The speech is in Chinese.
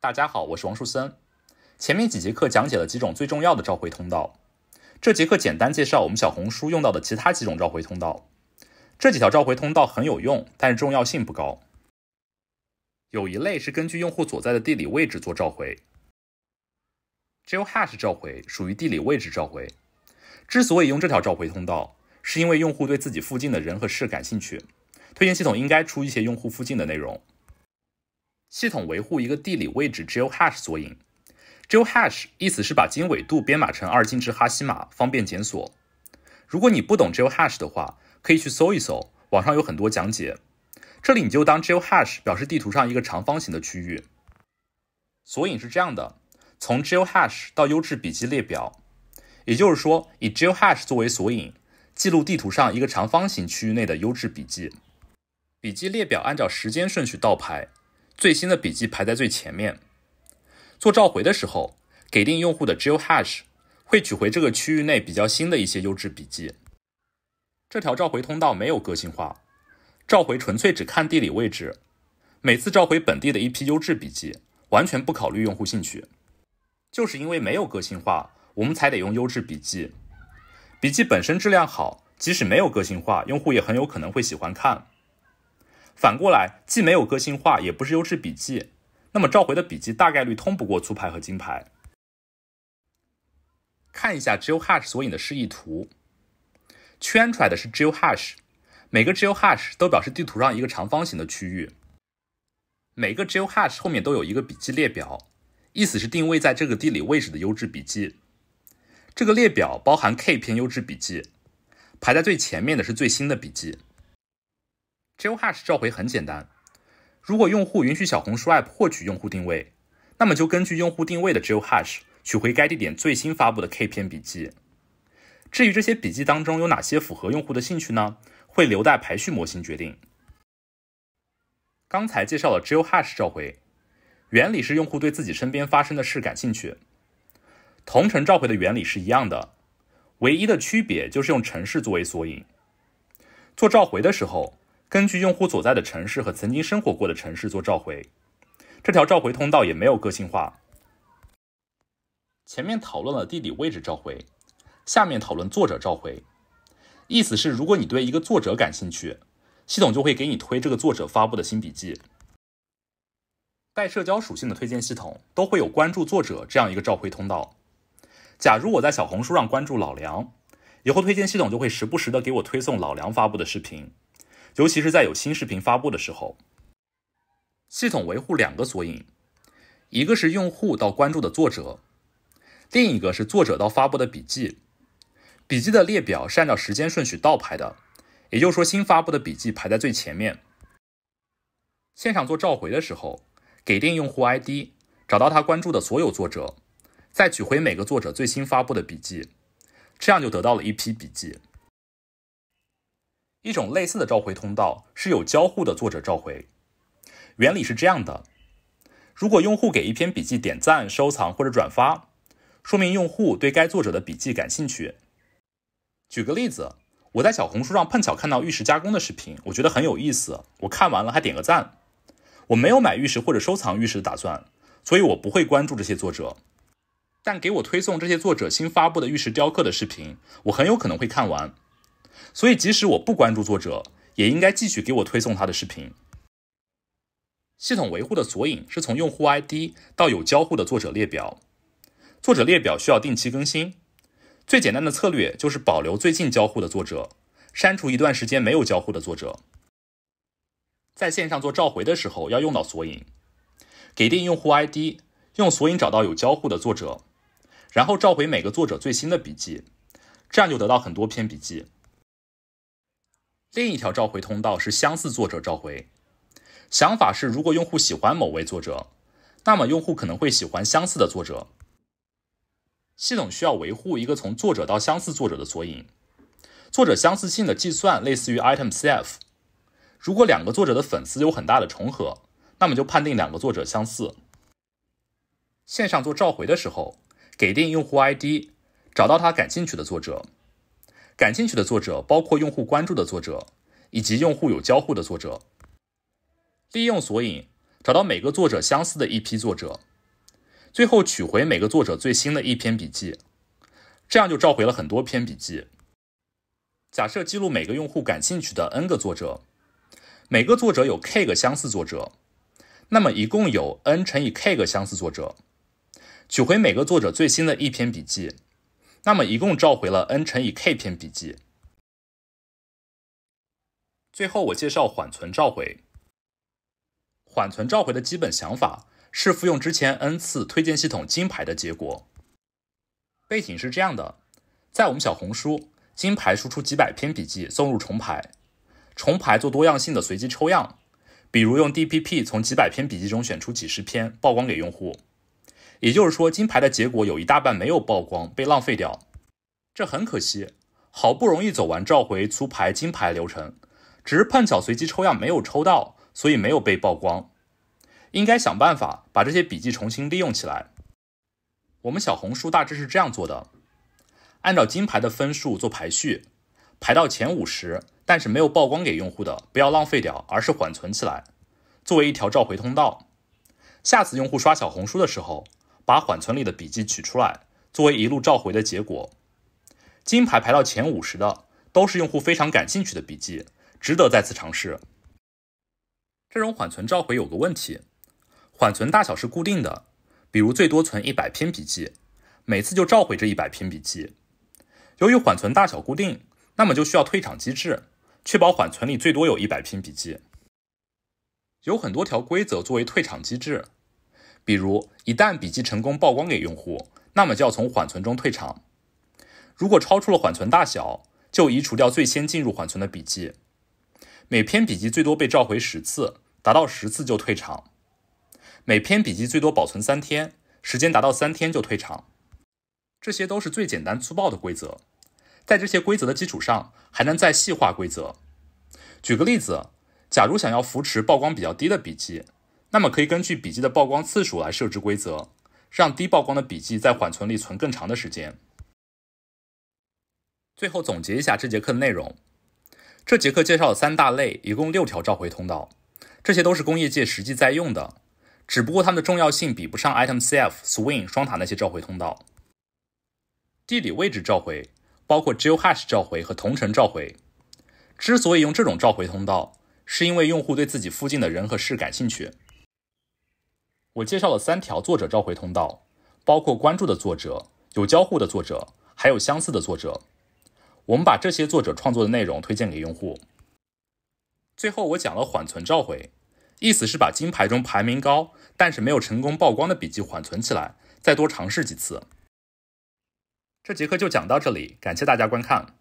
大家好，我是王树森。前面几节课讲解了几种最重要的召回通道，这节课简单介绍我们小红书用到的其他几种召回通道。这几条召回通道很有用，但是重要性不高。有一类是根据用户所在的地理位置做召回，GeoHash 召回属于地理位置召回。之所以用这条召回通道，是因为用户对自己附近的人和事感兴趣，推荐系统应该出一些用户附近的内容。系统维护一个地理位置 GeoHash 索引。GeoHash 意思是把经纬度编码成二进制哈希码，方便检索。如果你不懂 GeoHash 的话，可以去搜一搜，网上有很多讲解。这里你就当 GeoHash 表示地图上一个长方形的区域。索引是这样的：从 GeoHash 到优质笔记列表。也就是说，以 GeoHash 作为索引，记录地图上一个长方形区域内的优质笔记。笔记列表按照时间顺序倒排。最新的笔记排在最前面。做召回的时候，给定用户的 Geo Hash，会取回这个区域内比较新的一些优质笔记。这条召回通道没有个性化，召回纯粹只看地理位置，每次召回本地的一批优质笔记，完全不考虑用户兴趣。就是因为没有个性化，我们才得用优质笔记。笔记本身质量好，即使没有个性化，用户也很有可能会喜欢看。反过来，既没有个性化，也不是优质笔记，那么召回的笔记大概率通不过粗牌和金牌。看一下 i l o h a s h 索引的示意图，圈出来的是 i l o h a s h 每个 i l o h a s h 都表示地图上一个长方形的区域。每个 i l o h a s h 后面都有一个笔记列表，意思是定位在这个地理位置的优质笔记。这个列表包含 k 篇优质笔记，排在最前面的是最新的笔记。GeoHash 召回很简单。如果用户允许小红书 App 获取用户定位，那么就根据用户定位的 GeoHash 取回该地点最新发布的 K 篇笔记。至于这些笔记当中有哪些符合用户的兴趣呢？会留待排序模型决定。刚才介绍了 GeoHash 召回，原理是用户对自己身边发生的事感兴趣。同城召回的原理是一样的，唯一的区别就是用城市作为索引。做召回的时候。根据用户所在的城市和曾经生活过的城市做召回，这条召回通道也没有个性化。前面讨论了地理位置召回，下面讨论作者召回。意思是，如果你对一个作者感兴趣，系统就会给你推这个作者发布的新笔记。带社交属性的推荐系统都会有关注作者这样一个召回通道。假如我在小红书上关注老梁，以后推荐系统就会时不时的给我推送老梁发布的视频。尤其是在有新视频发布的时候，系统维护两个索引，一个是用户到关注的作者，另一个是作者到发布的笔记。笔记的列表是按照时间顺序倒排的，也就是说，新发布的笔记排在最前面。现场做召回的时候，给定用户 ID，找到他关注的所有作者，再取回每个作者最新发布的笔记，这样就得到了一批笔记。一种类似的召回通道是有交互的作者召回，原理是这样的：如果用户给一篇笔记点赞、收藏或者转发，说明用户对该作者的笔记感兴趣。举个例子，我在小红书上碰巧看到玉石加工的视频，我觉得很有意思，我看完了还点个赞。我没有买玉石或者收藏玉石的打算，所以我不会关注这些作者，但给我推送这些作者新发布的玉石雕刻的视频，我很有可能会看完。所以，即使我不关注作者，也应该继续给我推送他的视频。系统维护的索引是从用户 ID 到有交互的作者列表。作者列表需要定期更新。最简单的策略就是保留最近交互的作者，删除一段时间没有交互的作者。在线上做召回的时候要用到索引，给定用户 ID，用索引找到有交互的作者，然后召回每个作者最新的笔记，这样就得到很多篇笔记。另一条召回通道是相似作者召回，想法是如果用户喜欢某位作者，那么用户可能会喜欢相似的作者。系统需要维护一个从作者到相似作者的索引。作者相似性的计算类似于 item CF。如果两个作者的粉丝有很大的重合，那么就判定两个作者相似。线上做召回的时候，给定用户 ID，找到他感兴趣的作者。感兴趣的作者包括用户关注的作者以及用户有交互的作者。利用索引找到每个作者相似的一批作者，最后取回每个作者最新的一篇笔记，这样就召回了很多篇笔记。假设记录每个用户感兴趣的 n 个作者，每个作者有 k 个相似作者，那么一共有 n 乘以 k 个相似作者。取回每个作者最新的一篇笔记。那么一共召回了 n 乘以 k 篇笔记。最后我介绍缓存召回。缓存召回的基本想法是复用之前 n 次推荐系统金牌的结果。背景是这样的，在我们小红书，金牌输出几百篇笔记，送入重排，重排做多样性的随机抽样，比如用 DPP 从几百篇笔记中选出几十篇曝光给用户。也就是说，金牌的结果有一大半没有曝光，被浪费掉，这很可惜。好不容易走完召回粗排金牌流程，只是碰巧随机抽样没有抽到，所以没有被曝光。应该想办法把这些笔记重新利用起来。我们小红书大致是这样做的：按照金牌的分数做排序，排到前五十，但是没有曝光给用户的，不要浪费掉，而是缓存起来，作为一条召回通道。下次用户刷小红书的时候。把缓存里的笔记取出来，作为一路召回的结果。金牌排到前五十的，都是用户非常感兴趣的笔记，值得再次尝试。这种缓存召回有个问题，缓存大小是固定的，比如最多存一百篇笔记，每次就召回这一百篇笔记。由于缓存大小固定，那么就需要退场机制，确保缓存里最多有一百篇笔记。有很多条规则作为退场机制。比如，一旦笔记成功曝光给用户，那么就要从缓存中退场。如果超出了缓存大小，就移除掉最先进入缓存的笔记。每篇笔记最多被召回十次，达到十次就退场。每篇笔记最多保存三天，时间达到三天就退场。这些都是最简单粗暴的规则。在这些规则的基础上，还能再细化规则。举个例子，假如想要扶持曝光比较低的笔记。那么可以根据笔记的曝光次数来设置规则，让低曝光的笔记在缓存里存更长的时间。最后总结一下这节课的内容：这节课介绍了三大类，一共六条召回通道，这些都是工业界实际在用的，只不过它们的重要性比不上 Item CF、Swing 双塔那些召回通道。地理位置召回包括 Geo Hash 召回和同城召回。之所以用这种召回通道，是因为用户对自己附近的人和事感兴趣。我介绍了三条作者召回通道，包括关注的作者、有交互的作者，还有相似的作者。我们把这些作者创作的内容推荐给用户。最后，我讲了缓存召回，意思是把金牌中排名高但是没有成功曝光的笔记缓存起来，再多尝试几次。这节课就讲到这里，感谢大家观看。